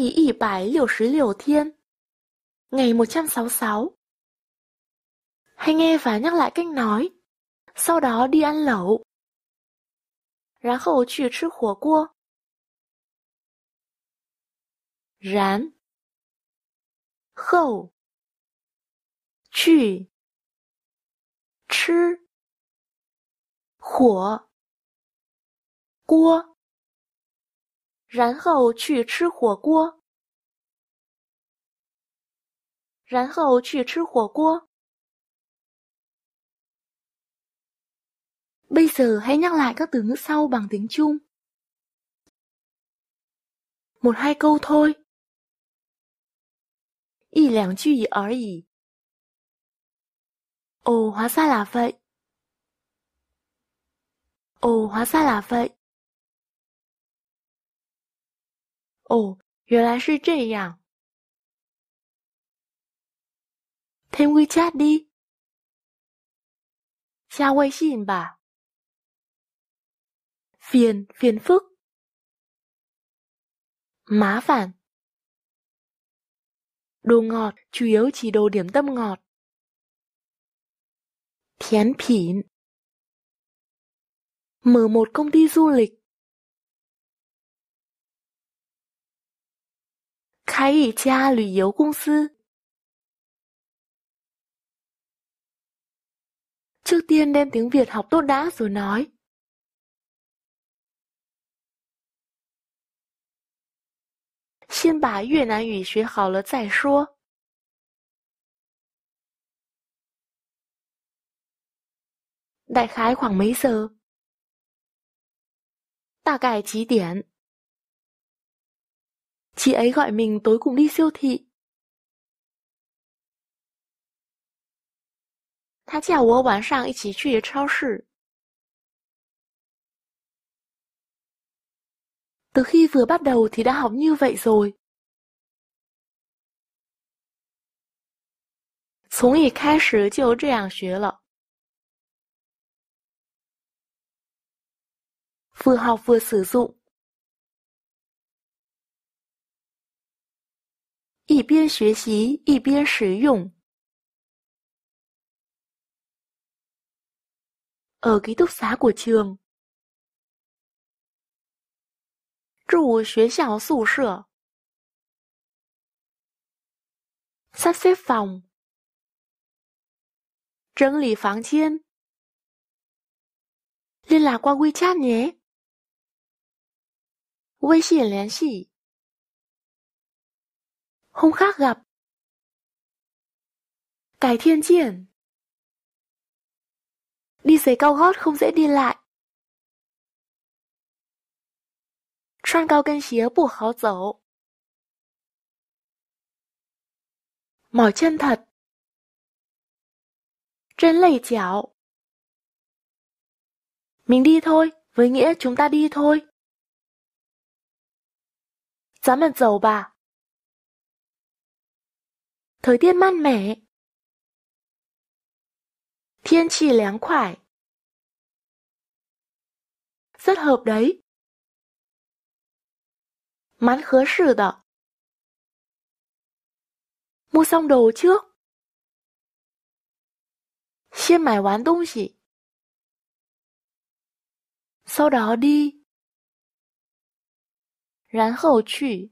một 第一百六十六天 Ngày sáu Hãy nghe và nhắc lại cách nói Sau đó đi ăn lẩu 然后去吃火锅然后去吃火锅然后去吃火锅。然后去吃火锅. Bây giờ hãy nhắc lại các từ ngữ sau bằng tiếng Trung. Một hai câu thôi. Y liang chu yi er yi. Ồ, hóa ra là vậy. Ồ, hóa ra là vậy. 哦，原来是这样。thêm WeChat đi. 加微信吧。phiền phiền phức. Má phản. Đồ ngọt chủ yếu chỉ đồ điểm tâm ngọt. Thiến phỉn. Mở một công ty du lịch. 开一家旅游公司 Trước tiên đem tiếng Việt học tốt đã rồi nói Xin bà Việt Nam ngữ học hảo lỡ giải số Đại khái khoảng mấy giờ? Đại khái 几点? Chị ấy gọi mình tối cùng đi siêu thị. 他叫我晚上一起去超市。từ khi vừa bắt đầu thì đã học như vậy rồi 从一开始就这样学了 Vừa học vừa sử dụng 一边学习一边使用耳机都撒过去住学校宿舍三三房整理房间你老公会加你微信联系 không khác gặp. cải thiên triển. Đi giày cao gót không dễ đi lại. mỏi chân thật. trên lầy chảo. Mình đi thôi, với nghĩa chúng ta đi thôi. Giá mật dầu bà thời tiết mát mẻ. Thiên chỉ láng khoải. Rất hợp đấy. Mắn khứa sử đó, Mua xong đồ trước. xem mải quán đông gì. Sau đó đi. Rán khẩu chủy.